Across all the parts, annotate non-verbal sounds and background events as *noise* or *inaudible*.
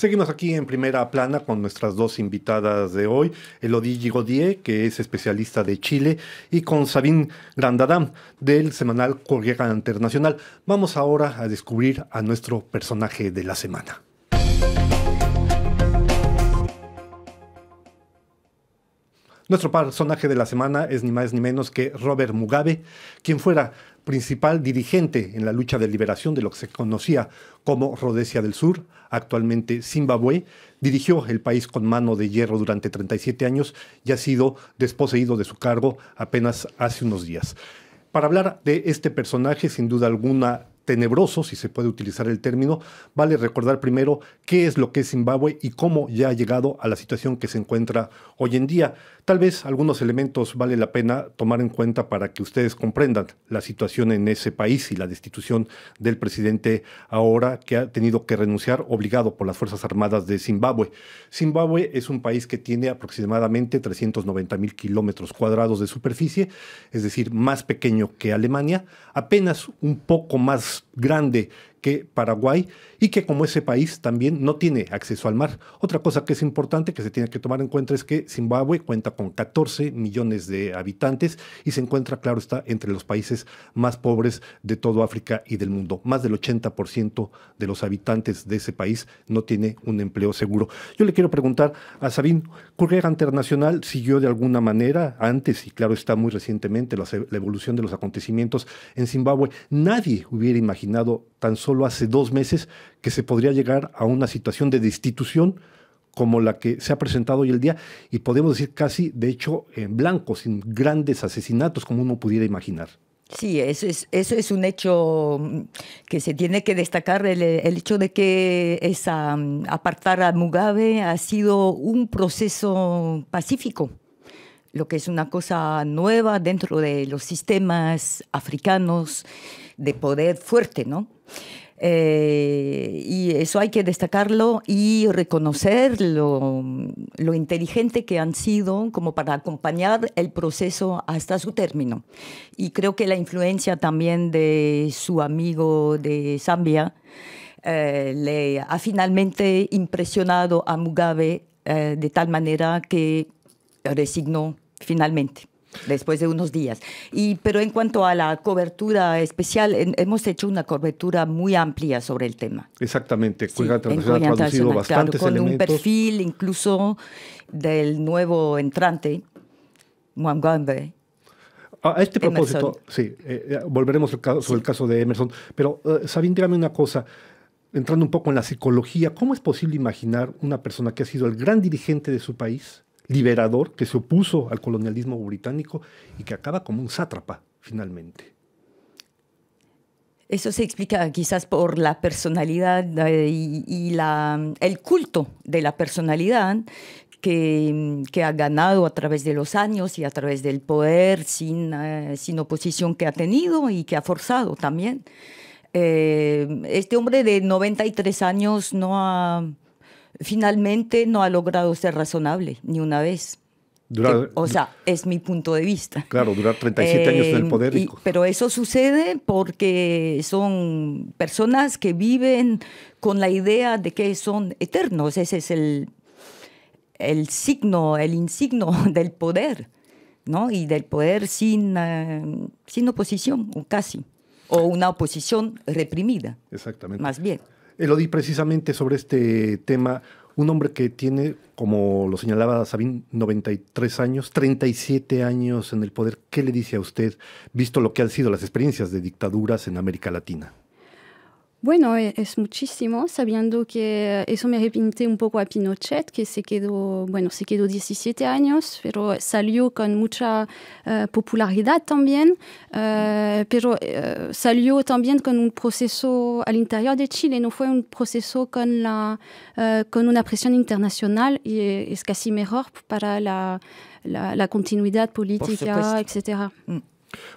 Seguimos aquí en primera plana con nuestras dos invitadas de hoy, Elodie Godier, que es especialista de Chile, y con Sabine Grandadam, del semanal Corriera Internacional. Vamos ahora a descubrir a nuestro personaje de la semana. Nuestro personaje de la semana es ni más ni menos que Robert Mugabe, quien fuera principal dirigente en la lucha de liberación de lo que se conocía como Rodesia del Sur, actualmente Zimbabue, dirigió el país con mano de hierro durante 37 años y ha sido desposeído de su cargo apenas hace unos días. Para hablar de este personaje, sin duda alguna, tenebroso, si se puede utilizar el término, vale recordar primero qué es lo que es Zimbabue y cómo ya ha llegado a la situación que se encuentra hoy en día. Tal vez algunos elementos vale la pena tomar en cuenta para que ustedes comprendan la situación en ese país y la destitución del presidente ahora que ha tenido que renunciar obligado por las Fuerzas Armadas de Zimbabue. Zimbabue es un país que tiene aproximadamente 390 mil kilómetros cuadrados de superficie, es decir, más pequeño que Alemania, apenas un poco más grande que Paraguay y que como ese país también no tiene acceso al mar. Otra cosa que es importante que se tiene que tomar en cuenta es que Zimbabue cuenta con 14 millones de habitantes y se encuentra, claro está, entre los países más pobres de todo África y del mundo. Más del 80% de los habitantes de ese país no tiene un empleo seguro. Yo le quiero preguntar a Sabine, Correa Internacional siguió de alguna manera antes y claro está muy recientemente la evolución de los acontecimientos en Zimbabue. Nadie hubiera imaginado tan solo hace dos meses que se podría llegar a una situación de destitución como la que se ha presentado hoy el día y podemos decir casi, de hecho, en blanco, sin grandes asesinatos como uno pudiera imaginar. Sí, eso es, eso es un hecho mm, que se tiene que destacar, el, hecho de que esa, mm, apartar a Mugabe ha sido un proceso pacífico lo que es una cosa nueva dentro de los sistemas africanos de poder fuerte, ¿no? Eh, y eso hay que destacarlo y reconocer lo, inteligente que han sido como para acompañar el proceso hasta su término. Y creo que la influencia también de su amigo de Zambia eh, le ha finalmente impresionado a Mugabe eh, de tal manera que resignó finalmente después de unos días. Y, pero en cuanto a la cobertura especial, hemos hecho una cobertura muy amplia sobre el tema. Exactamente, con un perfil incluso del nuevo entrante, Gambe. Ah, a este propósito, sí, eh, volveremos sobre el caso de Emerson, pero uh, Sabine, dígame una cosa, entrando un poco en la psicología, ¿cómo es posible imaginar una persona que ha sido el gran dirigente de su país, liberador que se opuso al colonialismo británico y que acaba como un sátrapa finalmente. Eso se explica quizás por la personalidad eh, y, la, el culto de la personalidad que, ha ganado a través de los años y a través del poder sin, eh, oposición que ha tenido y que ha forzado también. Eh, este hombre de 93 años no ha finalmente no ha logrado ser razonable ni una vez. o sea, es mi punto de vista. Claro, durar 37 años en el eh, poder. pero eso sucede porque son personas que viven con la idea de que son eternos. Ese es el, el signo, el insigno *laughs* del poder, ¿no? Y del poder sin, eh, sin oposición, o casi, o una oposición reprimida. Exactamente. Más bien. Elodie, precisamente sobre este tema, un hombre que tiene, como lo señalaba Sabín, 93 años, 37 años en el poder, ¿qué le dice a usted, visto lo que han sido las experiencias de dictaduras en América Latina? Bueno, e, es muchísimo, sabiendo que eh, eso me répétait un poco a Pinochet, que se quedó, bueno, se quedó 17 años, pero salió con mucha eh, popularidad también, uh, pero salió también con un proceso al interior de Chile, no fue un proceso con, la, con una presión internacional y es casi mejor para la, la, la continuidad política, etc.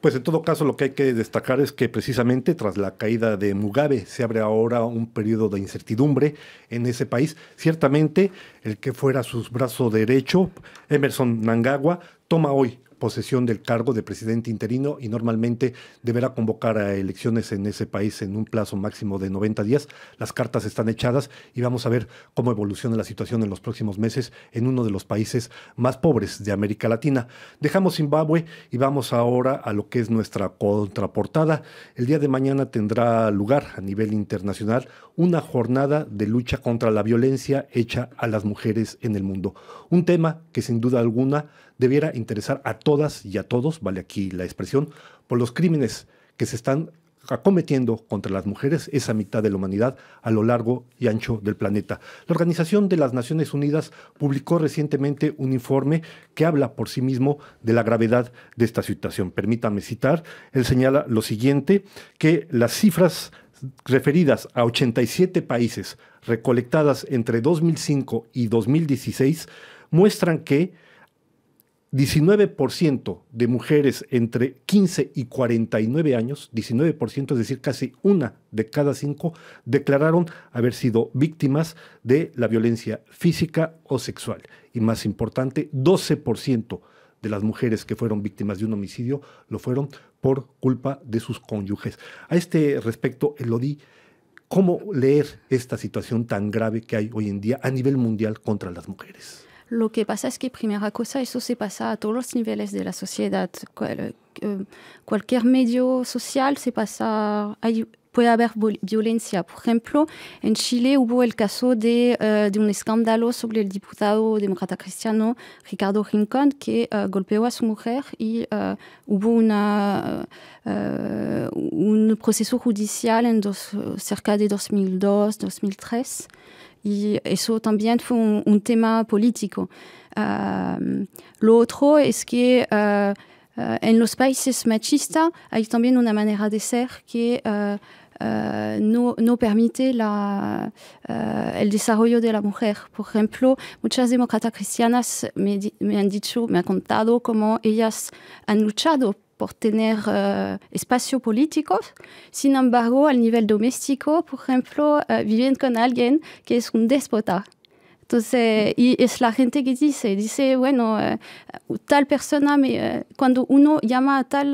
Pues en todo caso lo que hay que destacar es que precisamente tras la caída de Mugabe se abre ahora un periodo de incertidumbre en ese país. Ciertamente el que fuera su brazo derecho, Emerson Nangagua, toma hoy posesión del cargo de presidente interino y normalmente deberá convocar a elecciones en ese país en un plazo máximo de 90 días. Las cartas están echadas y vamos a ver cómo evoluciona la situación en los próximos meses en uno de los países más pobres de América Latina. Dejamos Zimbabue y vamos ahora a lo que es nuestra contraportada. El día de mañana tendrá lugar a nivel internacional una jornada de lucha contra la violencia hecha a las mujeres en el mundo. Un tema que sin duda alguna debiera interesar a todas y a todos, vale aquí la expresión, por los crímenes que se están acometiendo contra las mujeres, esa mitad de la humanidad, a lo largo y ancho del planeta. La Organización de las Naciones Unidas publicó recientemente un informe que habla por sí mismo de la gravedad de esta situación. Permítame citar, él señala lo siguiente, que las cifras referidas a 87 países recolectadas entre 2005 y 2016 muestran que 19% de mujeres entre 15 y 49 años, 19%, es decir, casi una de cada cinco, declararon haber sido víctimas de la violencia física o sexual. Y más importante, 12% de las mujeres que fueron víctimas de un homicidio lo fueron por culpa de sus cónyuges. A este respecto, Elodie, ¿cómo leer esta situación tan grave que hay hoy en día a nivel mundial contra las mujeres? lo que pasa es que primera cosa, eso se pasa a todos los niveles de la sociedad. Cual, eh, cualquier medio social se pasa, hay, puede haber violencia. Por ejemplo, en Chile hubo el caso de, uh, de un escándalo sobre el diputado demócrata cristiano Ricardo Rincón, que eh, golpeó a su mujer y a eh, hubo una, un proceso judicial en dos, cerca de 2002-2003. Et eso aussi fue un, un tema político. c'est euh, lo otro que uh, les euh, en los países machistas hay también una manera de ser que euh, no, permet permite la, el desarrollo de la mujer. Por ejemplo, muchas de cristianas me, me han dicho, me han contado cómo ellas han luchado por tener espacio euh, espacios políticos. Sin embargo, al nivel doméstico, por ejemplo, eh, viven con alguien que es un déspota. Entonces, y es la gente que dice, dice, bueno, eh, tal persona, eh, cuando uno llama a tal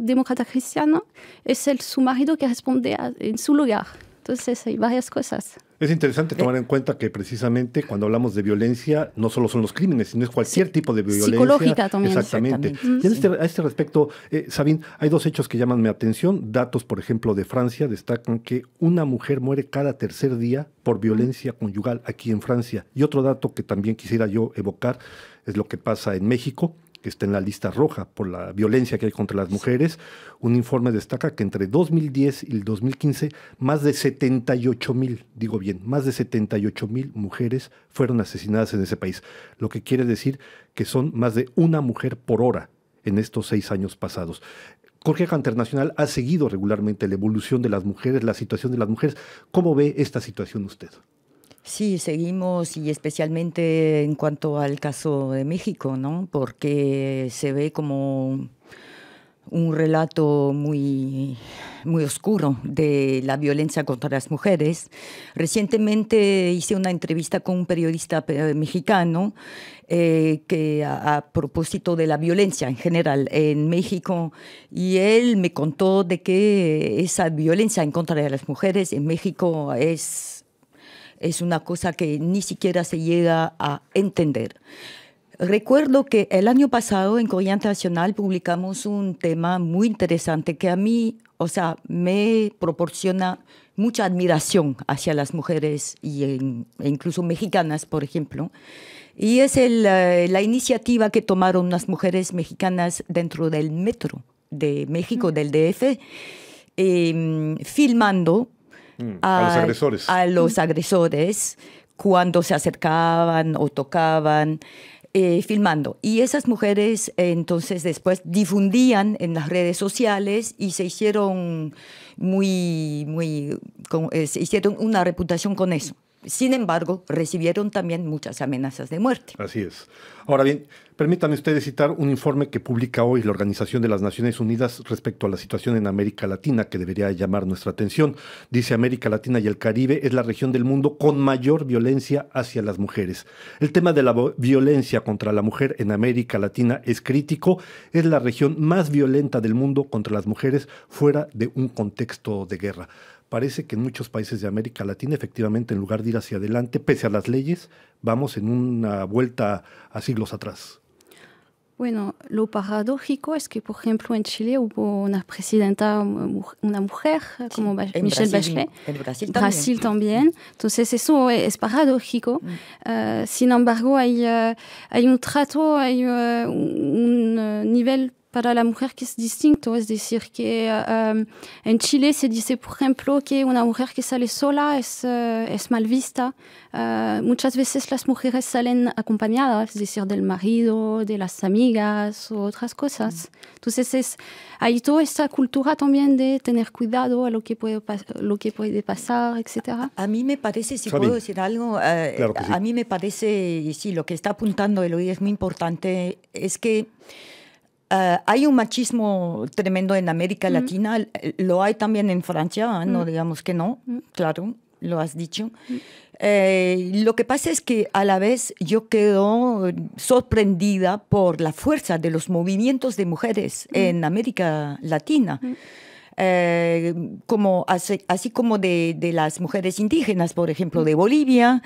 demócrata cristiano, es el, su marido que responde en su lugar. Entonces, hay varias cosas. Es interesante eh, tomar en cuenta que precisamente cuando hablamos de violencia, no solo son los crímenes, sino es cualquier tipo de violencia. Psicológica también. Exactamente. Y en este, a este respecto, eh, Sabine, hay dos hechos que llaman mi atención. Datos, por ejemplo, de Francia destacan que una mujer muere cada tercer día por violencia conyugal aquí en Francia. Y otro dato que también quisiera yo evocar es lo que pasa en México que está en la lista roja por la violencia que hay contra las mujeres, un informe destaca que entre 2010 y el 2015 más de 78 mil, digo bien, más de 78 mil mujeres fueron asesinadas en ese país, lo que quiere decir que son más de una mujer por hora en estos seis años pasados. Corqueja Internacional ha seguido regularmente la evolución de las mujeres, la situación de las mujeres. ¿Cómo ve esta situación usted? Sí, seguimos y especialmente en cuanto al caso de México, ¿no? Porque se ve como un relato muy, muy oscuro de la violencia contra las mujeres. Recientemente hice una entrevista con un periodista eh, mexicano eh, que a, a, propósito de la violencia en general en México y él me contó de que esa violencia en contra de las mujeres en México es es una cosa que ni siquiera se llega a entender. Recuerdo que el año pasado en Corrientes Nacional publicamos un tema muy interesante que a mí, o sea, me proporciona mucha admiración hacia las mujeres y e incluso mexicanas, por ejemplo. Y es el, eh, la iniciativa que tomaron las mujeres mexicanas dentro del metro de México, del DF, em, filmando Mm, a, los agresores. a, los agresores. cuando se acercaban o tocaban, eh, filmando. Y esas mujeres eh, entonces después difundían en las redes sociales y se hicieron muy, eh, se hicieron una reputación con eso. Sin embargo, recibieron también muchas amenazas de muerte. Así es. Ahora bien, permítanme ustedes citar un informe que publica hoy la Organización de las Naciones Unidas respecto a la situación en América Latina que debería llamar nuestra atención. Dice América Latina y el Caribe es la región del mundo con mayor violencia hacia las mujeres. El tema de la violencia contra la mujer en América Latina es crítico. Es la región más violenta del mundo contra las mujeres fuera de un contexto de guerra parece que en muchos países de América Latina, efectivamente, en lugar de ir hacia adelante, pese a las leyes, vamos en una vuelta a siglos atrás. Bueno, lo paradójico es que, por ejemplo, en Chile hubo una presidenta, um, una mujer, como Michelle Bachelet. En Brasil, también. Entonces, eso es paradójico. Mm. Eh, sin embargo, hay, eh, hay un trato, hay eh, un nivel para la mujer que es distinto. Es decir, que eh, eh, en Chile se dice, por ejemplo, que una mujer que sale sola es, eh, es mal vista. muchas veces las mujeres salen acompañadas, es decir, del marido, de las amigas o otras cosas. Mm. Entonces es, hay toda esta cultura también de tener cuidado a lo que puede, lo que puede pasar, etc. A mí me parece, si puedo decir algo, a mí me parece, y sí, lo que está apuntando Eloy es muy importante, es que... Ah, hay un machismo tremendo en América Latina, eh, lo hay también en Francia, ah, no digamos que no, claro, lo has dicho. Eh, lo que pasa es que a la vez yo quedo sorprendida por la fuerza de los movimientos de mujeres en América Latina. Eh, como, así, como de, las mujeres indígenas, por ejemplo, de Bolivia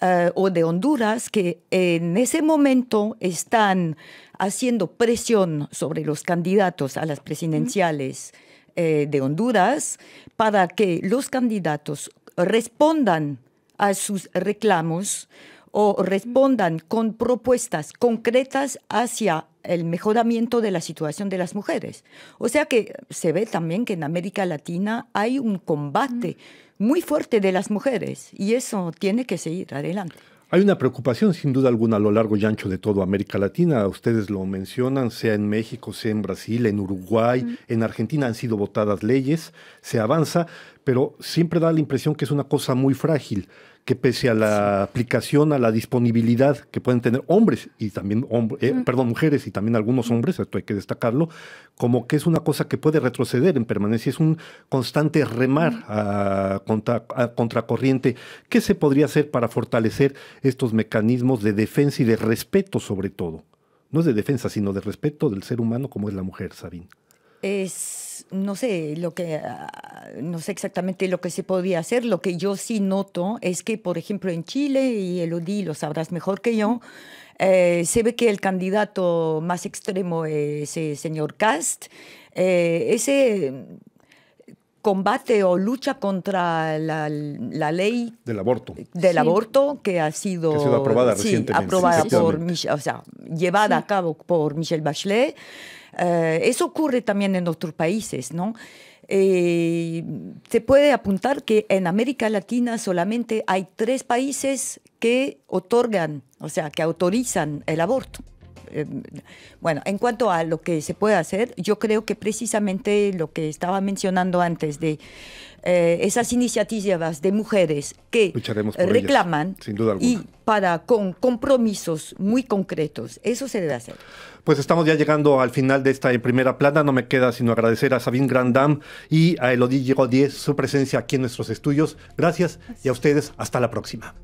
eh, o de Honduras, que en ese momento están haciendo presión sobre los candidatos a las presidenciales eh, de Honduras para que los candidatos respondan a sus reclamos o respondan con propuestas concretas hacia el mejoramiento de la situación de las mujeres. O sea que se ve también que en América Latina hay un combate mm. muy fuerte de las mujeres y eso tiene que seguir adelante. Hay una preocupación sin duda alguna a lo largo y ancho de toda América Latina, ustedes lo mencionan, sea en México, sea en Brasil, en Uruguay, mm. en Argentina han sido votadas leyes, se avanza, pero siempre da la impresión que es una cosa muy frágil, que pese a la aplicación, a la disponibilidad que pueden tener hombres y también hombres, eh, perdón, mujeres y también algunos hombres, esto hay que destacarlo, como que es una cosa que puede retroceder en permanencia, es un constante remar a, contra, a, contracorriente. ¿Qué se podría hacer para fortalecer estos mecanismos de defensa y de respeto sobre todo? No es de defensa, sino de respeto del ser humano como es la mujer, Sabine es, no sé, lo que, ah, no sé exactamente lo que se podía hacer. Lo que yo sí noto es que, por ejemplo, en Chile, y Elodie lo sabrás mejor que yo, eh, se ve que el candidato más extremo es el eh, señor Cast. Eh, ese combate o lucha contra la, ley del aborto. Del aborto que ha sido, aprobada recientemente. llevada a cabo por Michelle Bachelet. Eh, eso ocurre también en otros países, ¿no? Eh, se puede apuntar que en América Latina solamente hay tres países que otorgan, o sea, que autorizan el aborto. Em, bueno, en cuanto a lo que se puede hacer, yo creo que precisamente lo que estaba mencionando antes de eh, esas iniciativas de mujeres que reclaman sin duda y para con compromisos muy concretos. Eso se debe hacer. Pues estamos ya llegando al final de esta primera plana. No me queda sino agradecer a Sabine Grandam y a Elodie 10 su presencia aquí en nuestros estudios. Gracias y a ustedes hasta la próxima.